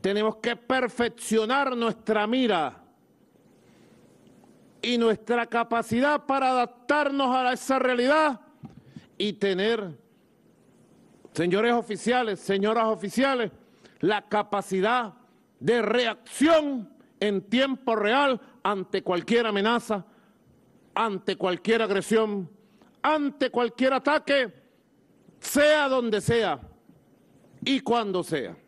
Tenemos que perfeccionar nuestra mira y nuestra capacidad para adaptarnos a esa realidad y tener, señores oficiales, señoras oficiales, la capacidad de reacción en tiempo real ante cualquier amenaza, ante cualquier agresión, ante cualquier ataque, sea donde sea y cuando sea.